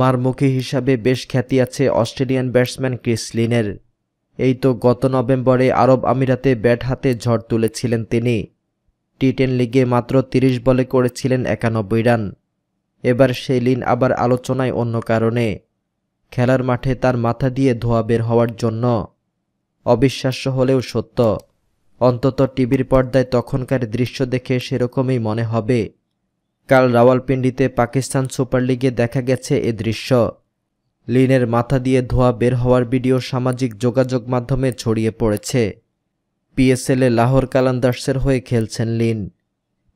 মারমুখী হিসাবে বেশ খ্যাতি আছে অস্ট্রেলিয়ান ব্যাটসম্যান ক্রিস লিনের এই তো গত নভেম্বরে আরব আমিরাতে ব্যাট হাতে ঝড় তুলেছিলেন তিনি টি টেন লিগে মাত্র তিরিশ বলে করেছিলেন একানব্বই রান এবার সেই লিন আবার আলোচনায় অন্য কারণে খেলার মাঠে তার মাথা দিয়ে ধোয়া বের হওয়ার জন্য অবিশ্বাস্য হলেও সত্য অন্তত টিভির পর্দায় তখনকার দৃশ্য দেখে সেরকমই মনে হবে কাল রাওয়ালপিন্ডিতে পাকিস্তান সুপার লিগে দেখা গেছে এ দৃশ্য লিনের মাথা দিয়ে ধোয়া বের হওয়ার ভিডিও সামাজিক যোগাযোগ মাধ্যমে ছড়িয়ে পড়েছে পিএসএলে লাহোর কালান্দার্সের হয়ে খেলছেন লিন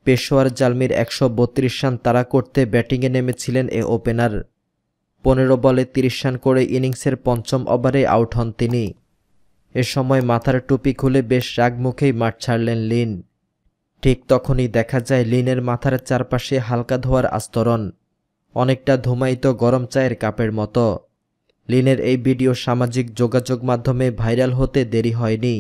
পেশোয়ার জালমির একশো বত্রিশ রান তাড়া করতে ব্যাটিংয়ে নেমেছিলেন এ ওপেনার পনেরো বলে তিরিশ রান করে ইনিংসের পঞ্চম ওভারে আউট হন তিনি এ সময় মাথার টুপি খুলে বেশ রাগ মুখেই মাঠ ছাড়লেন লিন ঠিক তখনই দেখা যায় লিনের মাথার চারপাশে হালকা ধোয়ার আস্তরণ অনেকটা ধুমায়িত গরম চায়ের কাপের মতো লিনের এই ভিডিও সামাজিক যোগাযোগ মাধ্যমে ভাইরাল হতে দেরি হয়নি